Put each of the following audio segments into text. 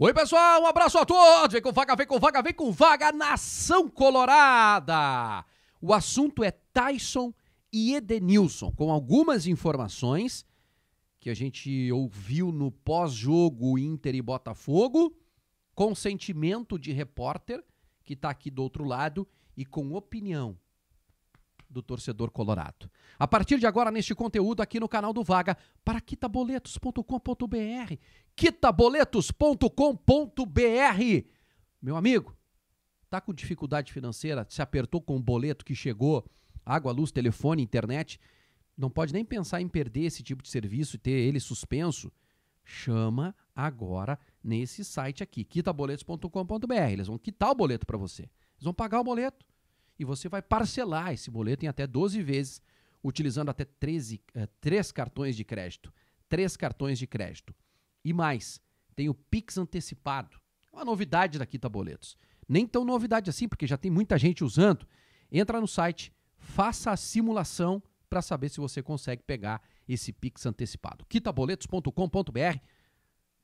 Oi, pessoal, um abraço a todos. Vem com vaga, vem com vaga, vem com vaga, nação colorada. O assunto é Tyson e Edenilson, com algumas informações que a gente ouviu no pós-jogo Inter e Botafogo, consentimento de repórter que está aqui do outro lado e com opinião do torcedor colorado. A partir de agora, neste conteúdo aqui no canal do Vaga, para quitaboletos.com.br. Quitaboletos.com.br. Meu amigo, tá com dificuldade financeira, se apertou com o boleto que chegou, água, luz, telefone, internet, não pode nem pensar em perder esse tipo de serviço e ter ele suspenso. Chama agora nesse site aqui, quitaboletos.com.br. Eles vão quitar o boleto para você. Eles vão pagar o boleto e você vai parcelar esse boleto em até 12 vezes, utilizando até 13, uh, 3 cartões de crédito. Três cartões de crédito. E mais, tem o Pix antecipado. Uma novidade da Quita Boletos. Nem tão novidade assim, porque já tem muita gente usando. Entra no site, faça a simulação para saber se você consegue pegar esse Pix antecipado. quitaboletos.com.br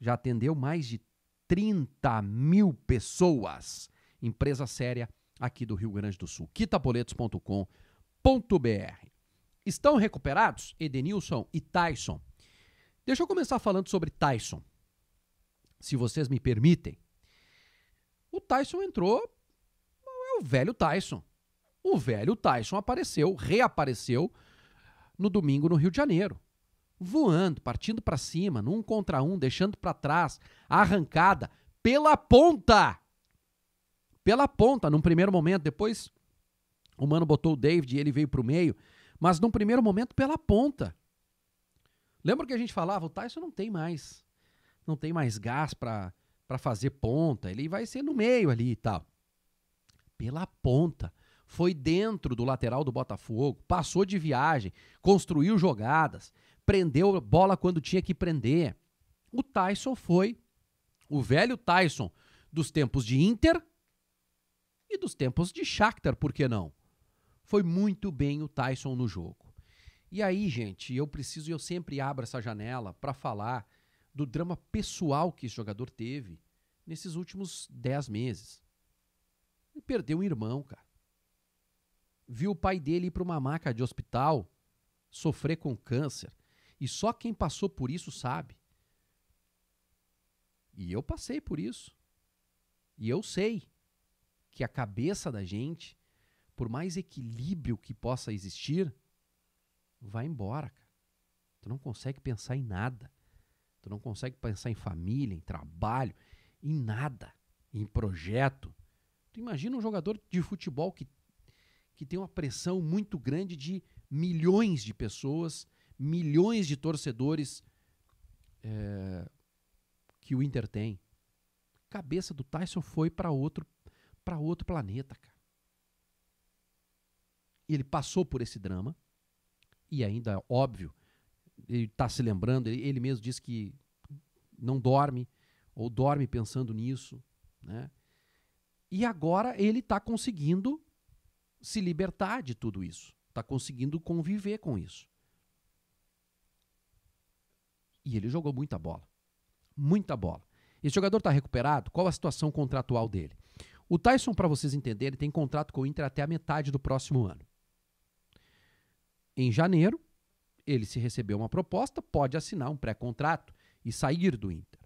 já atendeu mais de 30 mil pessoas. Empresa séria, aqui do Rio Grande do Sul, quitaboletos.com.br. Estão recuperados Edenilson e Tyson. Deixa eu começar falando sobre Tyson. Se vocês me permitem. O Tyson entrou, é o velho Tyson. O velho Tyson apareceu, reapareceu no domingo no Rio de Janeiro. Voando, partindo para cima, num contra um, deixando para trás, arrancada pela ponta pela ponta num primeiro momento, depois o Mano botou o David e ele veio para o meio, mas num primeiro momento pela ponta. Lembra que a gente falava, o Tyson não tem mais, não tem mais gás para fazer ponta, ele vai ser no meio ali e tal. Pela ponta, foi dentro do lateral do Botafogo, passou de viagem, construiu jogadas, prendeu bola quando tinha que prender. O Tyson foi o velho Tyson dos tempos de Inter e dos tempos de Shakhtar, por que não? Foi muito bem o Tyson no jogo. E aí, gente, eu preciso, eu sempre abro essa janela para falar do drama pessoal que esse jogador teve nesses últimos 10 meses. Ele perdeu um irmão, cara. Viu o pai dele ir para uma maca de hospital, sofrer com câncer. E só quem passou por isso sabe. E eu passei por isso. E eu sei que a cabeça da gente, por mais equilíbrio que possa existir, vai embora, cara. Tu não consegue pensar em nada. Tu não consegue pensar em família, em trabalho, em nada, em projeto. Tu imagina um jogador de futebol que, que tem uma pressão muito grande de milhões de pessoas, milhões de torcedores é, que o Inter tem. A cabeça do Tyson foi para outro para outro planeta, cara. Ele passou por esse drama e ainda óbvio, ele está se lembrando, ele, ele mesmo diz que não dorme ou dorme pensando nisso, né? E agora ele está conseguindo se libertar de tudo isso, está conseguindo conviver com isso. E ele jogou muita bola, muita bola. Esse jogador está recuperado? Qual a situação contratual dele? O Tyson, para vocês entenderem, tem contrato com o Inter até a metade do próximo ano. Em janeiro, ele se recebeu uma proposta, pode assinar um pré-contrato e sair do Inter.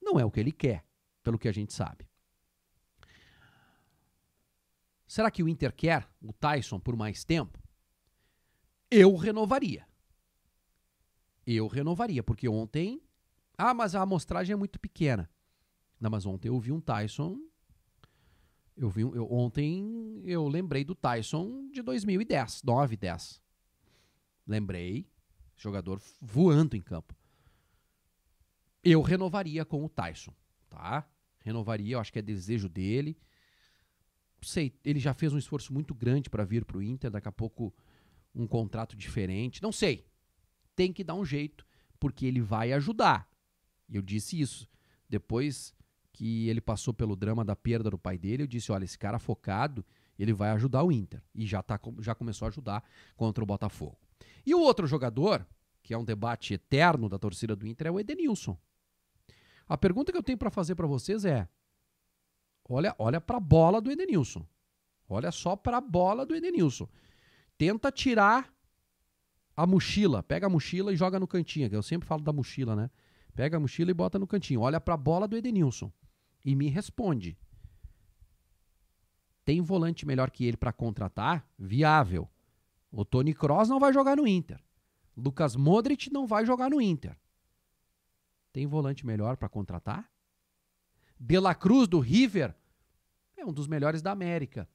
Não é o que ele quer, pelo que a gente sabe. Será que o Inter quer o Tyson por mais tempo? Eu renovaria. Eu renovaria, porque ontem. Ah, mas a amostragem é muito pequena. Não, mas ontem eu vi um Tyson eu vi, eu, ontem eu lembrei do Tyson de 2010, 9, 10. Lembrei, jogador voando em campo. Eu renovaria com o Tyson, tá? Renovaria, eu acho que é desejo dele. Sei, ele já fez um esforço muito grande para vir para o Inter, daqui a pouco um contrato diferente, não sei. Tem que dar um jeito, porque ele vai ajudar. Eu disse isso. Depois que ele passou pelo drama da perda do pai dele. Eu disse: olha, esse cara focado, ele vai ajudar o Inter. E já, tá, já começou a ajudar contra o Botafogo. E o outro jogador, que é um debate eterno da torcida do Inter, é o Edenilson. A pergunta que eu tenho para fazer para vocês é: olha, olha para a bola do Edenilson. Olha só para a bola do Edenilson. Tenta tirar a mochila, pega a mochila e joga no cantinho, que eu sempre falo da mochila, né? Pega a mochila e bota no cantinho. Olha para a bola do Edenilson e me responde. Tem volante melhor que ele para contratar? Viável. O Tony Kroos não vai jogar no Inter. Lucas Modric não vai jogar no Inter. Tem volante melhor para contratar? De La Cruz do River é um dos melhores da América.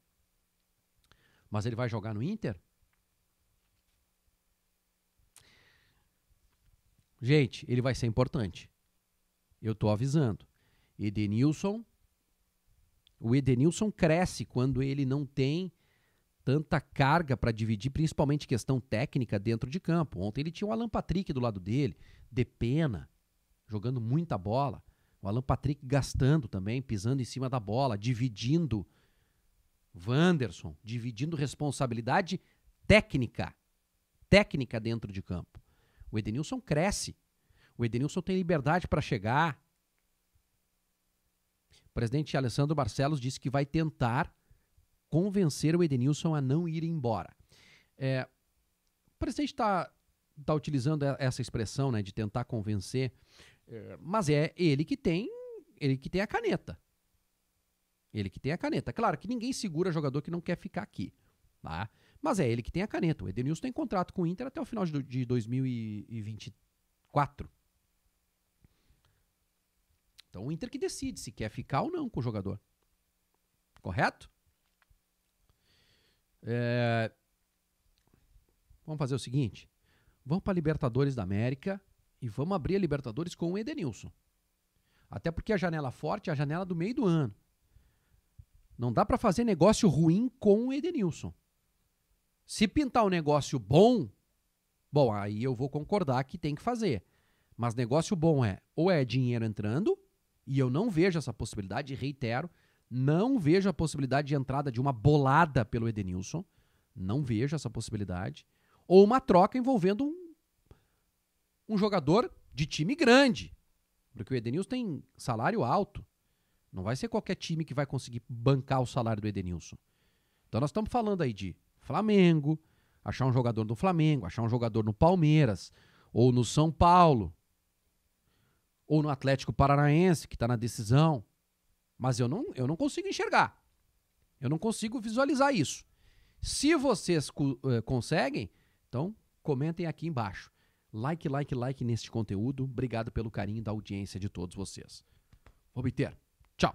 Mas ele vai jogar no Inter? Gente, ele vai ser importante. Eu estou avisando. Edenilson. O Edenilson cresce quando ele não tem tanta carga para dividir, principalmente questão técnica dentro de campo. Ontem ele tinha o Alan Patrick do lado dele, de pena, jogando muita bola. O Alan Patrick gastando também, pisando em cima da bola, dividindo. Wanderson, dividindo responsabilidade técnica. Técnica dentro de campo. O Edenilson cresce. O Edenilson tem liberdade para chegar, presidente Alessandro Barcelos disse que vai tentar convencer o Edenilson a não ir embora. É, o presidente está tá utilizando essa expressão né, de tentar convencer, é, mas é ele que tem ele que tem a caneta. Ele que tem a caneta. Claro que ninguém segura jogador que não quer ficar aqui. Tá? Mas é ele que tem a caneta. O Edenilson tem contrato com o Inter até o final de 2024. Então o Inter que decide se quer ficar ou não com o jogador. Correto? É... Vamos fazer o seguinte: vamos para a Libertadores da América e vamos abrir a Libertadores com o Edenilson. Até porque a janela forte é a janela do meio do ano. Não dá para fazer negócio ruim com o Edenilson. Se pintar um negócio bom, bom, aí eu vou concordar que tem que fazer. Mas negócio bom é ou é dinheiro entrando e eu não vejo essa possibilidade, reitero, não vejo a possibilidade de entrada de uma bolada pelo Edenilson. Não vejo essa possibilidade. Ou uma troca envolvendo um, um jogador de time grande. Porque o Edenilson tem salário alto. Não vai ser qualquer time que vai conseguir bancar o salário do Edenilson. Então nós estamos falando aí de Flamengo, achar um jogador no Flamengo, achar um jogador no Palmeiras ou no São Paulo ou no Atlético Paranaense, que está na decisão. Mas eu não, eu não consigo enxergar. Eu não consigo visualizar isso. Se vocês eh, conseguem, então comentem aqui embaixo. Like, like, like neste conteúdo. Obrigado pelo carinho da audiência de todos vocês. Obter. Tchau.